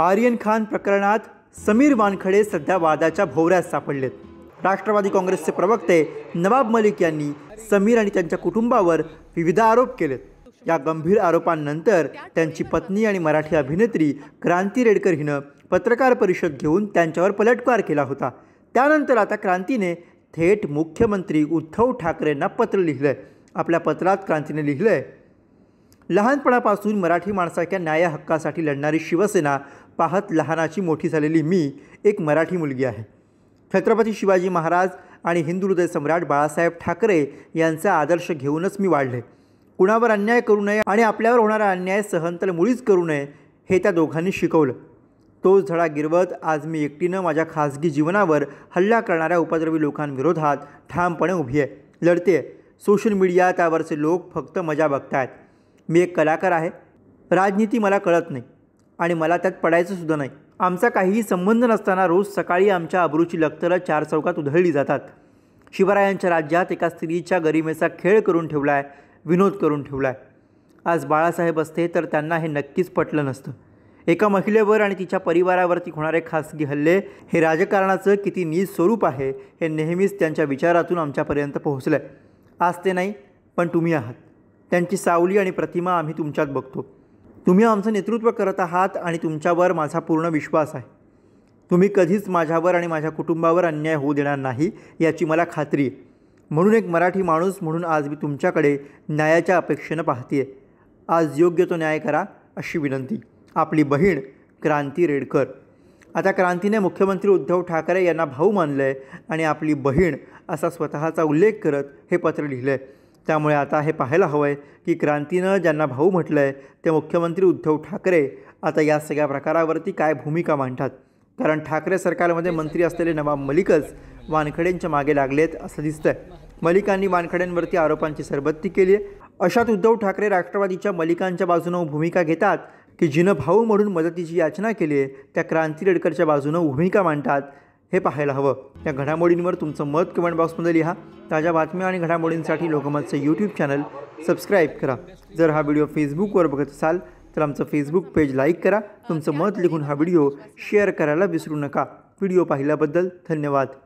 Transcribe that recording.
आर्यन खान प्रकरणात समीर वानखडे सध्या वादाच्या भोवऱ्यात सापडलेत राष्ट्रवादी काँग्रेसचे प्रवक्ते नवाब मलिक यांनी समीर आणि त्यांच्या कुटुंबावर विविध आरोप केलेत या गंभीर आरोपांनंतर त्यांची पत्नी आणि मराठी अभिनेत्री क्रांती रेडकर हिनं पत्रकार परिषद घेऊन त्यांच्यावर पलटवार केला होता त्यानंतर आता क्रांतीने थेट मुख्यमंत्री उद्धव ठाकरेंना पत्र लिहिलं आपल्या पत्रात क्रांतीने लिहिलं लहानपणापासून मराठी माणसाच्या न्याय हक्कासाठी लढणारी शिवसेना पाहत लहानाची मोठी झालेली मी एक मराठी मुलगी आहे छत्रपती शिवाजी महाराज आणि हिंदू हृदय सम्राट बाळासाहेब ठाकरे यांचा आदर्श घेऊनच मी वाढले कुणावर अन्याय करू नये आणि आपल्यावर होणारा अन्याय सहन तर मुळीच करू नये हे त्या दोघांनी शिकवलं तोच धडा गिरवत आज मी एकटीनं माझ्या खासगी जीवनावर हल्ला करणाऱ्या उपद्रवी लोकांविरोधात ठामपणे उभी आहे लढते सोशल मीडिया त्यावरचे लोक फक्त मजा बघतायत मी एक कलाकार आहे राजनीती मला कळत नाही आणि मला त्यात पडायचंसुद्धा नाही आमचा काहीही संबंध नसताना रोज सकाळी आमच्या अब्रूची लक्तरं चार चौकात उधळली जातात शिवरायांच्या राज्यात एका स्त्रीच्या गरिमेचा खेळ करून ठेवला आहे विनोद करून ठेवला आहे आज बाळासाहेब असते तर त्यांना हे नक्कीच पटलं नसतं एका महिलेवर आणि तिच्या परिवारावरती होणारे खासगी हल्ले हे राजकारणाचं किती नीज स्वरूप आहे हे नेहमीच त्यांच्या विचारातून आमच्यापर्यंत पोहोचलं आहे आज ते नाही पण तुम्ही आहात त्यांची सावली आणि प्रतिमा आम्ही तुमच्यात बघतो तुम्ही आमचं नेतृत्व करत आहात आणि तुमच्यावर माझा पूर्ण विश्वास आहे तुम्ही कधीच माझ्यावर आणि माझ्या कुटुंबावर अन्याय होऊ देणार नाही याची मला खात्री आहे म्हणून एक मराठी माणूस म्हणून आज मी तुमच्याकडे न्यायाच्या अपेक्षेनं पाहते आज योग्य तो न्याय करा अशी विनंती आपली बहीण क्रांती रेडकर आता क्रांतीने मुख्यमंत्री उद्धव ठाकरे यांना भाऊ मानलं आहे आणि आपली बहीण असा स्वतःचा उल्लेख करत हे पत्र लिहिलं आहे त्यामुळे आता हे पाहायला हवं आहे की क्रांतीनं ज्यांना भाऊ म्हटलं आहे ते मुख्यमंत्री उद्धव ठाकरे आता या सगळ्या प्रकारावरती काय भूमिका मांडतात कारण ठाकरे सरकारमध्ये मंत्री असलेले नवाब मलिकच वानखडेंच्या मागे लागलेत असं दिसतंय मलिकांनी वानखडेंवरती आरोपांची सरबत्ती केली आहे अशात उद्धव ठाकरे राष्ट्रवादीच्या मलिकांच्या बाजूनं भूमिका घेतात की जिनं भाऊ म्हणून मदतीची याचना केली आहे त्या क्रांती रेडकरच्या बाजूनं भूमिका मांडतात हे पाहायला हवं या घडामोडींवर तुमचं मत कमेंट बॉक्समध्ये लिहा ताज्या बातम्या आणि घडामोडींसाठी लोकमतचं यूट्यूब चॅनल सबस्क्राईब करा जर हा व्हिडिओ फेसबुकवर बघत असाल तर आमचं फेसबुक पेज लाईक करा तुमचं मत लिहून हा व्हिडिओ शेअर करायला विसरू नका व्हिडिओ पाहिल्याबद्दल धन्यवाद